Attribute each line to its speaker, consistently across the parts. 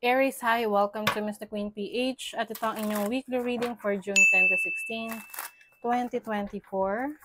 Speaker 1: Aries, hi! Welcome to Mr. Queen PH at ito ang inyong weekly reading for June 10 to 16, 2024.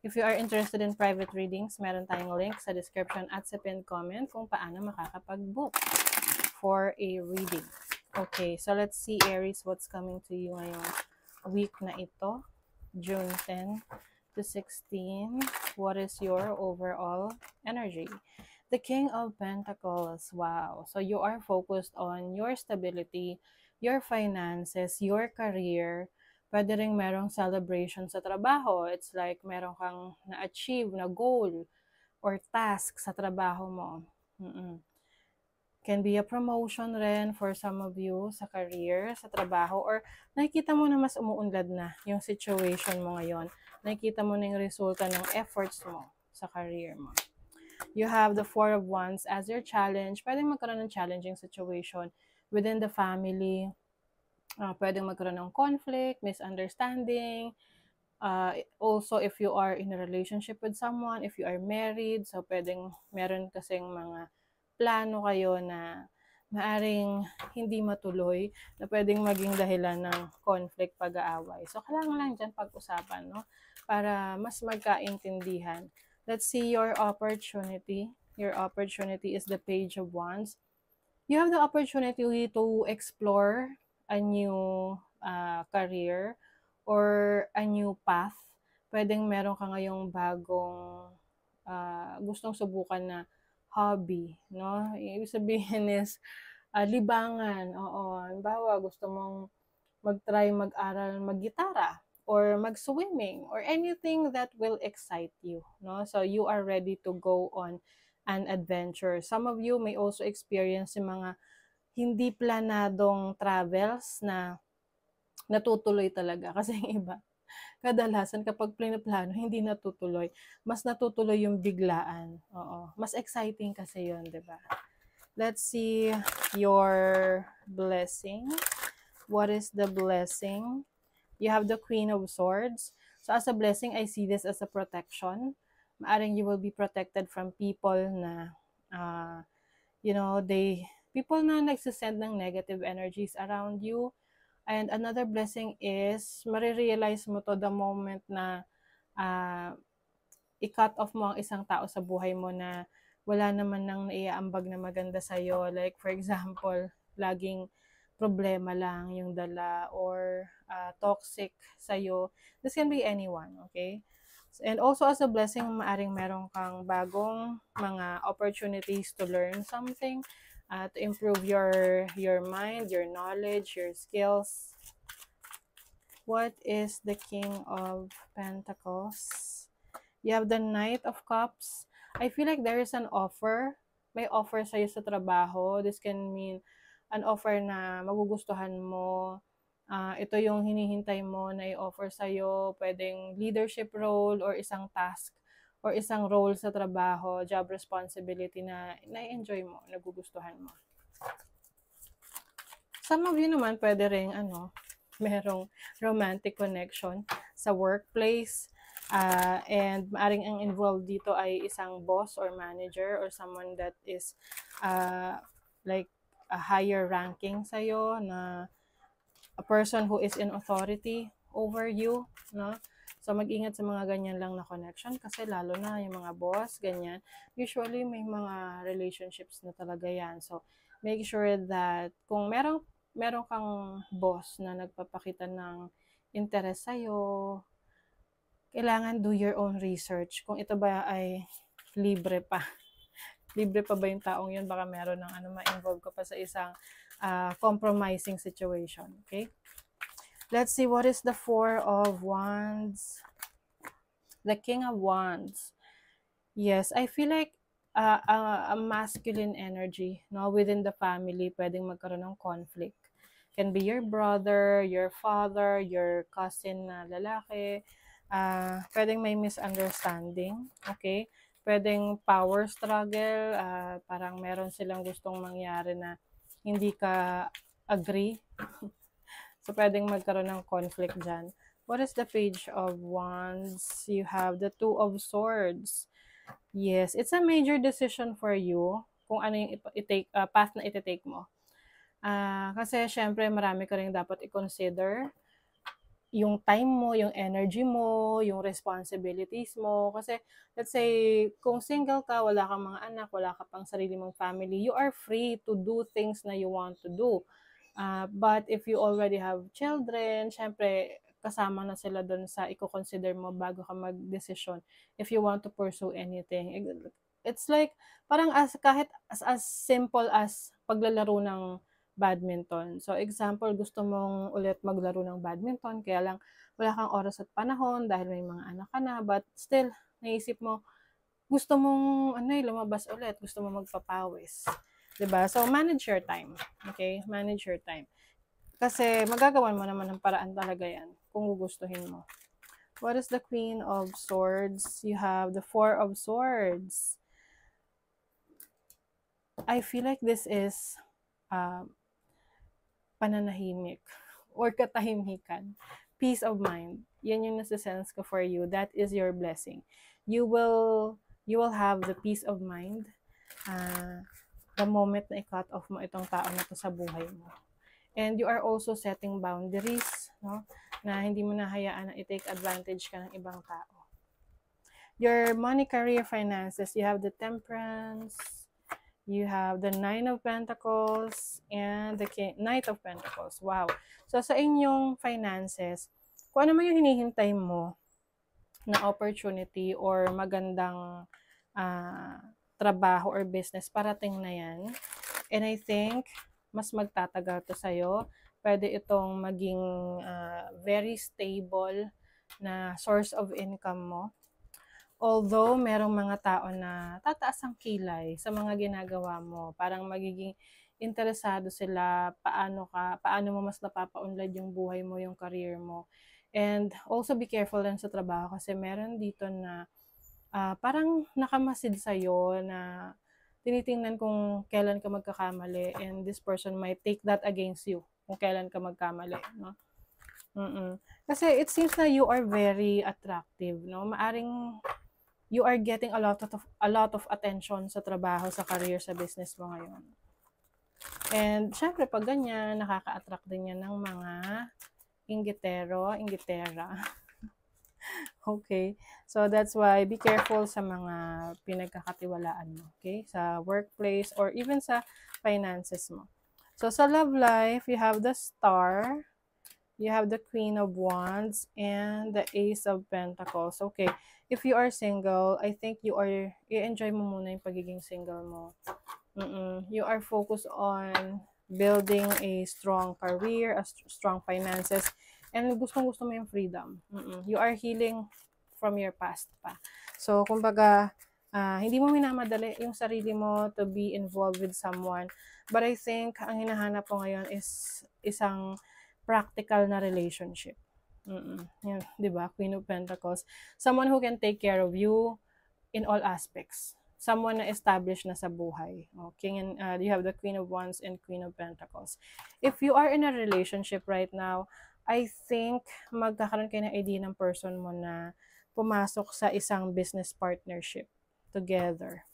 Speaker 1: If you are interested in private readings, meron tayong link sa description at sa pinned comment kung paano makakapag-book for a reading. Okay, so let's see Aries, what's coming to you ngayong week na ito, June 10 to 16. What is your overall energy? The King of Pentacles. Wow. So you are focused on your stability, your finances, your career. Pwede rin merong celebration sa trabaho. It's like meron kang na-achieve na goal or task sa trabaho mo. Mm-mm. Can be a promotion rin for some of you sa career, sa trabaho, or nakikita mo na mas umuunlad na yung situation mo ngayon. Nakikita mo na yung resulta ng efforts mo sa career mo you have the Four of Wands as your challenge. Pwedeng magkaroon ng challenging situation within the family. Uh, pwedeng magkaroon ng conflict, misunderstanding. Uh, also, if you are in a relationship with someone, if you are married, so pwedeng meron kasing mga plano kayo na maaring hindi matuloy na pwedeng maging dahilan ng conflict pag-aaway. So, kailangan lang dyan pag-usapan, no? Para mas magkaintindihan Let's see your opportunity. Your opportunity is the page of wands. You have the opportunity to explore a new uh, career or a new path. Pwedeng meron ka ngayong bagong uh, gustong subukan na hobby, no? Ibig sabihin is uh, libangan. Oo, halimbawa gusto mong mag-try mag-aral maggitara or mag-swimming or anything that will excite you, no? So you are ready to go on an adventure. Some of you may also experience yung mga hindi planadong travels na natutuloy talaga kasi yung iba kadalasan kapag plano hindi natutuloy. Mas natutuloy yung biglaan. Oo. Mas exciting kasi 'yon, 'di ba? Let's see your blessing. What is the blessing? You have the Queen of Swords. So as a blessing, I see this as a protection. Maaring you will be protected from people na, uh, you know, they, people na nagsisend ng negative energies around you. And another blessing is, marirealize mo to the moment na uh, i-cut off mo ang isang tao sa buhay mo na wala naman nang naiaambag na maganda sa'yo. Like, for example, laging problema lang yung dala or uh, toxic sa'yo. This can be anyone, okay? And also as a blessing, maaring meron kang bagong mga opportunities to learn something, uh, to improve your, your mind, your knowledge, your skills. What is the King of Pentacles? You have the Knight of Cups. I feel like there is an offer. May offer sa'yo sa trabaho. This can mean an offer na magugustuhan mo. Uh, ito yung hinihintay mo na i-offer sa'yo. Pwedeng leadership role or isang task or isang role sa trabaho, job responsibility na na-enjoy mo, nagugustuhan mo. Some of you naman pwede rin, ano, merong romantic connection sa workplace. Uh, and maaring ang involved dito ay isang boss or manager or someone that is uh, like a higher ranking sa iyo na a person who is in authority over you, no? So, mag-ingat sa mga ganyan lang na connection kasi lalo na yung mga boss, ganyan. Usually, may mga relationships na talaga yan. So, make sure that kung merong, meron kang boss na nagpapakita ng interest sa iyo kailangan do your own research kung ito ba ay libre pa libre pa ba yung taong yun? Baka meron ng ano, ma-involve ko pa sa isang uh, compromising situation. Okay? Let's see, what is the Four of Wands? The King of Wands. Yes, I feel like uh, ah, a, ah, a masculine energy no within the family pwedeng magkaroon ng conflict. Can be your brother, your father, your cousin na lalaki. Uh, pwedeng may misunderstanding. Okay? pwedeng power struggle, uh, parang meron silang gustong mangyari na hindi ka agree. so, pwedeng magkaroon ng conflict dyan. What is the page of wands? You have the two of swords. Yes, it's a major decision for you kung ano yung i-take, uh, path na iti-take mo. Uh, kasi syempre marami ka rin dapat i-consider yung time mo, yung energy mo, yung responsibilities mo. Kasi, let's say, kung single ka, wala kang mga anak, wala ka pang sarili mong family, you are free to do things na you want to do. Uh, but if you already have children, syempre, kasama na sila doon sa i-consider mo bago ka mag if you want to pursue anything. It's like, parang as, kahit as, as simple as paglalaro ng badminton. So example, gusto mong ulit maglaro ng badminton, kaya lang wala kang oras at panahon dahil may mga anak ka na, but still, naisip mo, gusto mong ano, eh, lumabas ulit, gusto mong magpapawis. 'di ba? So manage your time. Okay? Manage your time. Kasi magagawan mo naman ng paraan talaga 'yan kung gugustuhin mo. What is the Queen of Swords? You have the Four of Swords. I feel like this is um pananahimik or katahimikan. Peace of mind. Yan yung nasa-sense ko for you. That is your blessing. You will you will have the peace of mind uh, the moment na i-cut off mo itong tao na to sa buhay mo. And you are also setting boundaries, no? Na hindi mo na hayaan na i-take advantage ka ng ibang tao. Your money, career, finances, you have the temperance, you have the nine of pentacles, and the Knight of Pentacles. Wow. So, sa inyong finances, kung ano man yung hinihintay mo na opportunity or magandang uh, trabaho or business, parating na yan. And I think, mas magtatagal to sa'yo. Pwede itong maging uh, very stable na source of income mo. Although, merong mga tao na tataas ang kilay sa mga ginagawa mo. Parang magiging interesado sila paano ka paano mo mas napapaunlad yung buhay mo yung career mo and also be careful din sa trabaho kasi meron dito na uh, parang nakamasid sa iyo na tinitingnan kung kailan ka magkakamali and this person might take that against you kung kailan ka magkamali no Mm-mm. Kasi it seems na you are very attractive, no? Maaring you are getting a lot of a lot of attention sa trabaho, sa career, sa business mo ngayon. And syempre pag ganyan, nakaka-attract din yan ng mga ingitero, ingitera. okay. So that's why be careful sa mga pinagkakatiwalaan mo, okay? Sa workplace or even sa finances mo. So sa love life, you have the star, you have the queen of wands and the ace of pentacles. Okay. If you are single, I think you are you enjoy mo muna yung pagiging single mo Mm-mm. You are focused on building a strong career, a st strong finances, and gustong gusto mo yung freedom. Mm-mm. You are healing from your past pa. So, kumbaga, uh, hindi mo minamadali yung sarili mo to be involved with someone. But I think, ang hinahanap ko ngayon is isang practical na relationship. Mm-mm. Yan, di ba? Queen of Pentacles. Someone who can take care of you in all aspects someone na established na sa buhay. Okay, oh, and uh, you have the Queen of Wands and Queen of Pentacles. If you are in a relationship right now, I think magkakaroon kayo ng idea ng person mo na pumasok sa isang business partnership together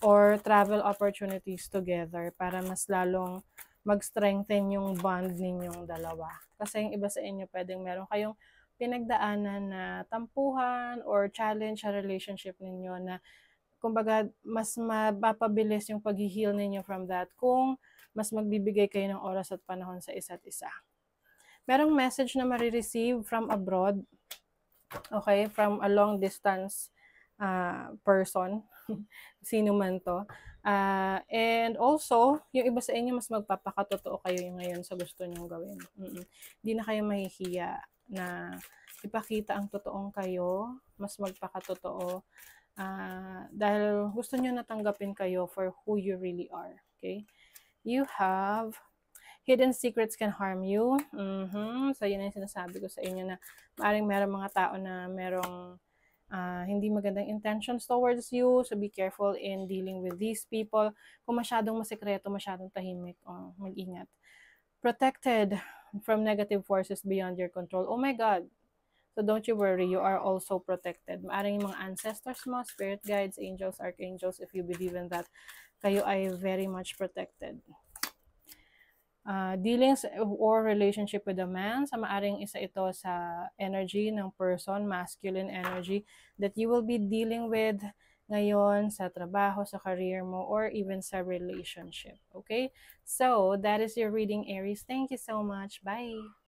Speaker 1: or travel opportunities together para mas lalong mag-strengthen yung bond ninyong dalawa. Kasi yung iba sa inyo pwedeng meron kayong pinagdaanan na tampuhan or challenge sa relationship ninyo na kumbaga, mas mapapabilis yung pag-heal ninyo from that kung mas magbibigay kayo ng oras at panahon sa isa't isa. Merong message na marireceive from abroad, okay, from a long distance uh, person, sino man to. Uh, and also, yung iba sa inyo, mas magpapakatotoo kayo yung ngayon sa gusto nyong gawin. mm Hindi na kayo mahihiya na ipakita ang totoong kayo, mas magpakatotoo Uh, dahil gusto niyo natanggapin kayo for who you really are. Okay? You have hidden secrets can harm you. Mm-hmm. So, yun ang sinasabi ko sa inyo na maaaring merong mga tao na merong uh, hindi magandang intentions towards you. So, be careful in dealing with these people. Kung masyadong masekreto, masyadong tahimik, oh, mag-ingat. Protected from negative forces beyond your control. Oh my God, So don't you worry, you are also protected. Maaring mga ancestors mo, spirit guides, angels, archangels, if you believe in that, kayo ay very much protected. Uh, dealings or relationship with a man, sa maaring isa ito sa energy ng person, masculine energy, that you will be dealing with ngayon sa trabaho, sa career mo, or even sa relationship. Okay? So, that is your reading, Aries. Thank you so much. Bye!